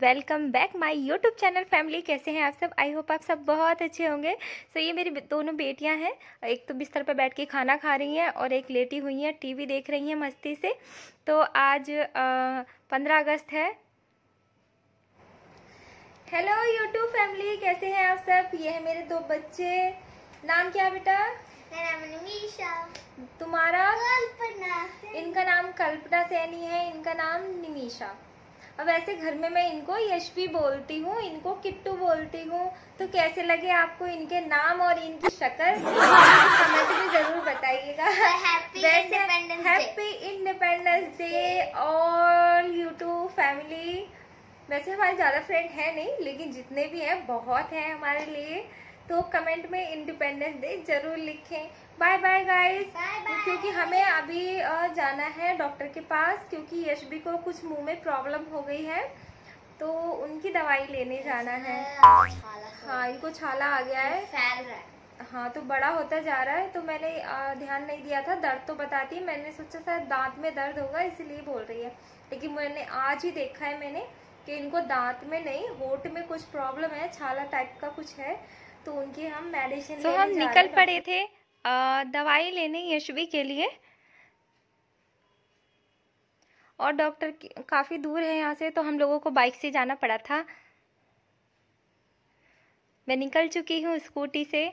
welcome back my YouTube channel family कैसे हैं आप सब आई होप आप सब बहुत अच्छे होंगे सो so, ये मेरी दोनों बेटियां हैं एक तो बिस्तर पर बैठ के खाना खा रही हैं और एक लेटी हुई हैं टीवी देख रही हैं मस्ती से तो आज पंद्रह अगस्त है हेलो यूट्यूब फैमिली कैसे हैं आप सब ये है मेरे दो बच्चे नाम क्या बेटा तुम्हारा कल्पना इनका नाम कल्पना सैनी है इनका नाम निमिषा अब ऐसे घर में मैं इनको यशवी बोलती हूँ इनको किट्टू बोलती हूँ तो कैसे लगे आपको इनके नाम और इनकी शक्ल कमेंट में तो जरूर बताइएगा happy independence day all you family वैसे हमारे ज़्यादा फ्रेंड है नहीं लेकिन जितने भी हैं बहुत हैं हमारे लिए तो कमेंट में इंडिपेंडेंस डे जरूर लिखें बाय बाय गाइस क्योंकि हमें अभी जाना है डॉक्टर के पास क्योंकि यशबी को कुछ मुंह में प्रॉब्लम हो गई है तो उनकी दवाई लेने जाना है हाँ इनको छाला आ गया है फैल रहा है हाँ तो बड़ा होता जा रहा है तो मैंने ध्यान नहीं दिया था दर्द तो बताती मैंने सोचा शायद दांत में दर्द होगा इसीलिए बोल रही है लेकिन मैंने आज ही देखा है मैंने कि इनको दांत में नहीं होट में कुछ प्रॉब्लम है छाला टाइप का कुछ है तो उनकी हम मेडिसिन तो हम निकल पड़े थे दवाई लेने यशवी के लिए और डॉक्टर काफ़ी दूर है यहाँ से तो हम लोगों को बाइक से जाना पड़ा था मैं निकल चुकी हूँ स्कूटी से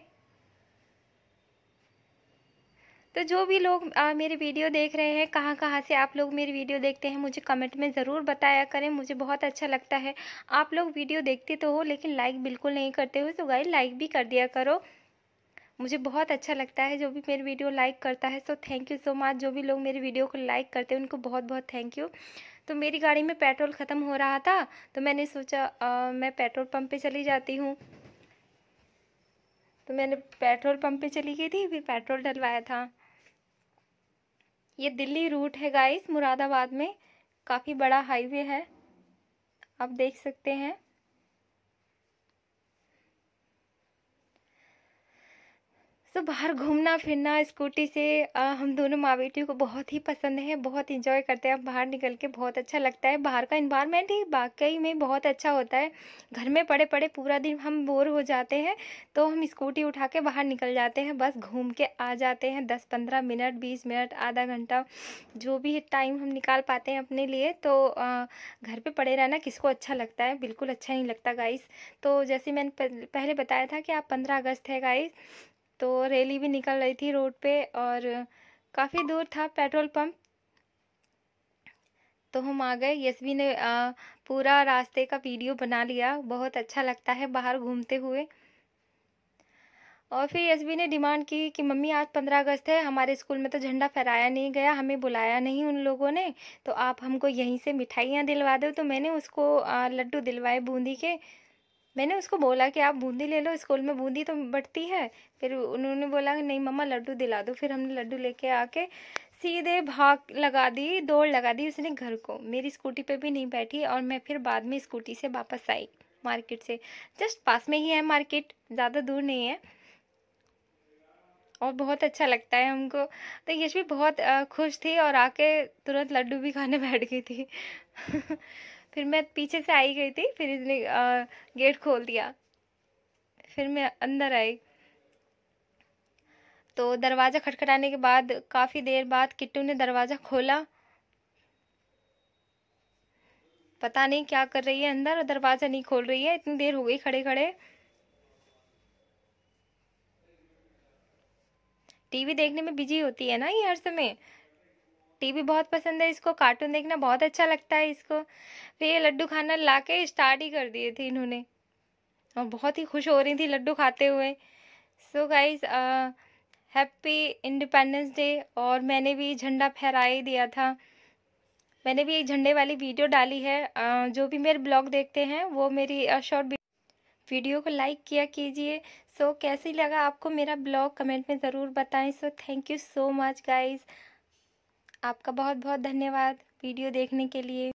तो जो भी लोग आ, मेरी वीडियो देख रहे हैं कहाँ कहाँ से आप लोग मेरी वीडियो देखते हैं मुझे कमेंट में ज़रूर बताया करें मुझे बहुत अच्छा लगता है आप लोग वीडियो देखते तो हो लेकिन लाइक बिल्कुल नहीं करते हो तो गाइस लाइक भी कर दिया करो मुझे बहुत अच्छा लगता है जो भी मेरी वीडियो लाइक करता है so thank you so much जो भी लोग मेरी वीडियो को लाइक करते हैं उनको बहुत बहुत थैंक यू तो मेरी गाड़ी में पेट्रोल ख़त्म हो रहा था तो मैंने सोचा आ, मैं पेट्रोल पम्प पर चली जाती हूँ तो मैंने पेट्रोल पम्प पे चली गई थी फिर पेट्रोल डलवाया था ये दिल्ली रूट है गाइस मुरादाबाद में काफ़ी बड़ा हाईवे है आप देख सकते हैं सो बाहर घूमना फिरना स्कूटी से आ, हम दोनों माँ बेटियों को बहुत ही पसंद है बहुत इंजॉय करते हैं बाहर निकल के बहुत अच्छा लगता है बाहर का इन्वायरमेंट ही वाकई में बहुत अच्छा होता है घर में पड़े पड़े पूरा दिन हम बोर हो जाते हैं तो हम स्कूटी उठा के बाहर निकल जाते हैं बस घूम के आ जाते हैं दस पंद्रह मिनट बीस मिनट आधा घंटा जो भी टाइम हम निकाल पाते हैं अपने लिए तो आ, घर पर पड़े रहना किसको अच्छा लगता है बिल्कुल अच्छा नहीं लगता गाइस तो जैसे मैंने पहले बताया था कि आप पंद्रह अगस्त है गाइस तो रैली भी निकल रही थी रोड पे और काफ़ी दूर था पेट्रोल पंप तो हम आ गए यस ने आ, पूरा रास्ते का वीडियो बना लिया बहुत अच्छा लगता है बाहर घूमते हुए और फिर यस ने डिमांड की कि मम्मी आज पंद्रह अगस्त है हमारे स्कूल में तो झंडा फहराया नहीं गया हमें बुलाया नहीं उन लोगों ने तो आप हमको यहीं से मिठाइयाँ दिलवा दो तो मैंने उसको लड्डू दिलवाए बूंदी के मैंने उसको बोला कि आप बूंदी ले लो स्कूल में बूंदी तो बढ़ती है फिर उन्होंने बोला कि नहीं मम्मा लड्डू दिला दो फिर हमने लड्डू लेके आके सीधे भाग लगा दी दौड़ लगा दी उसने घर को मेरी स्कूटी पे भी नहीं बैठी और मैं फिर बाद में स्कूटी से वापस आई मार्केट से जस्ट पास में ही है मार्केट ज़्यादा दूर नहीं है और बहुत अच्छा लगता है हमको तो यश भी बहुत खुश थी और आके तुरंत लड्डू भी खाने बैठ गई थी फिर मैं पीछे से आई गई थी फिर इसने गेट खोल दिया फिर मैं अंदर आई तो दरवाज़ा खटखटाने के बाद काफ़ी देर बाद किट्टू ने दरवाज़ा खोला पता नहीं क्या कर रही है अंदर और दरवाज़ा नहीं खोल रही है इतनी देर हो गई खड़े खड़े टीवी देखने में बिजी होती है ना ये हर समय टीवी बहुत पसंद है इसको कार्टून देखना बहुत अच्छा लगता है इसको फिर ये लड्डू खाना ला के स्टार्ट ही कर दिए थे इन्होंने और बहुत ही खुश हो रही थी लड्डू खाते हुए so guys happy independence day और मैंने भी झंडा फहरा ही दिया था मैंने भी एक झंडे वाली वीडियो डाली है uh, जो भी मेरे ब्लॉग देखते हैं वो मेरी शॉर्ट uh, वीडियो को लाइक किया कीजिए सो so, कैसी लगा आपको मेरा ब्लॉग कमेंट में ज़रूर बताएं so thank you so much guys आपका बहुत बहुत धन्यवाद वीडियो देखने के लिए